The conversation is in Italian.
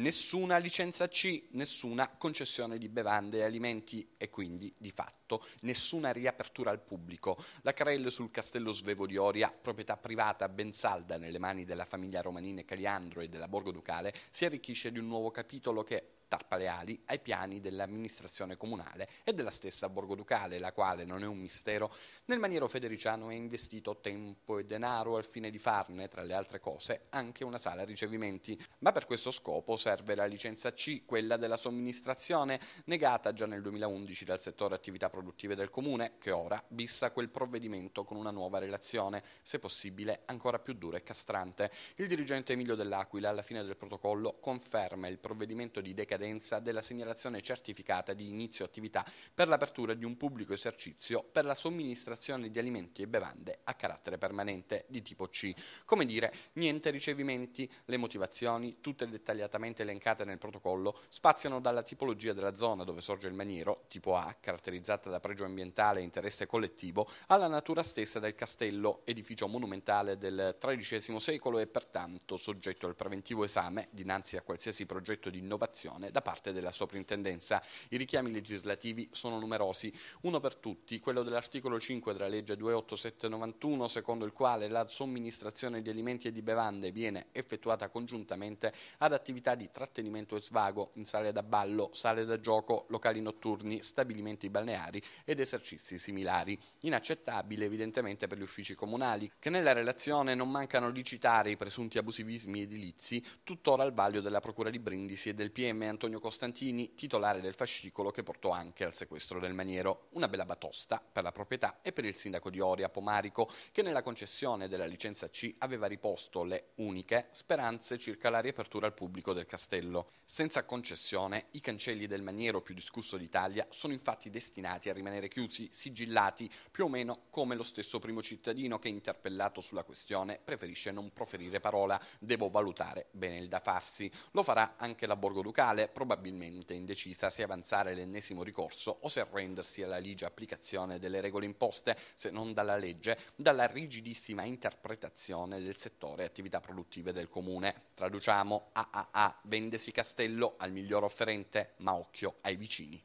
nessuna licenza C, nessuna concessione di bevande e alimenti e quindi di fatto nessuna riapertura al pubblico. La Carelle sul Castello Svevo di Oria, proprietà privata ben salda nelle mani della famiglia romanine Caliandro e della Borgo Ducale, si arricchisce di un nuovo capitolo che tarpa Tarpaleali ai piani dell'amministrazione comunale e della stessa Borgo Ducale, la quale, non è un mistero, nel maniero federiciano è investito tempo e denaro al fine di farne, tra le altre cose, anche una sala ricevimenti. Ma per questo scopo serve la licenza C, quella della somministrazione, negata già nel 2011 dal settore attività produttive del Comune, che ora bissa quel provvedimento con una nuova relazione, se possibile ancora più dura e castrante. Il dirigente Emilio Dell'Aquila, alla fine del protocollo, conferma il provvedimento di decadenza scadenza della segnalazione certificata di inizio attività per l'apertura di un pubblico esercizio per la somministrazione di alimenti e bevande a carattere permanente di tipo C. Come dire, niente ricevimenti, le motivazioni, tutte dettagliatamente elencate nel protocollo, spaziano dalla tipologia della zona dove sorge il maniero, tipo A, caratterizzata da pregio ambientale e interesse collettivo, alla natura stessa del castello, edificio monumentale del XIII secolo e pertanto soggetto al preventivo esame dinanzi a qualsiasi progetto di innovazione da parte della soprintendenza. I richiami legislativi sono numerosi, uno per tutti, quello dell'articolo 5 della legge 28791, secondo il quale la somministrazione di alimenti e di bevande viene effettuata congiuntamente ad attività di trattenimento e svago in sale da ballo, sale da gioco, locali notturni, stabilimenti balneari ed esercizi similari. Inaccettabile evidentemente per gli uffici comunali, che nella relazione non mancano di citare i presunti abusivismi edilizi, tuttora al vaglio della Procura di Brindisi e del PM Antonio Antonio Costantini, titolare del fascicolo che portò anche al sequestro del maniero. Una bella batosta per la proprietà e per il sindaco di Oria, Pomarico, che nella concessione della licenza C aveva riposto le uniche speranze circa la riapertura al pubblico del castello. Senza concessione, i cancelli del maniero più discusso d'Italia sono infatti destinati a rimanere chiusi, sigillati, più o meno come lo stesso primo cittadino che, interpellato sulla questione, preferisce non proferire parola. Devo valutare bene il da farsi. Lo farà anche la Borgo Ducale, probabilmente indecisa se avanzare l'ennesimo ricorso o se rendersi alla ligia applicazione delle regole imposte, se non dalla legge, dalla rigidissima interpretazione del settore attività produttive del comune. Traduciamo AAA, vendesi Castello al miglior offerente, ma occhio ai vicini.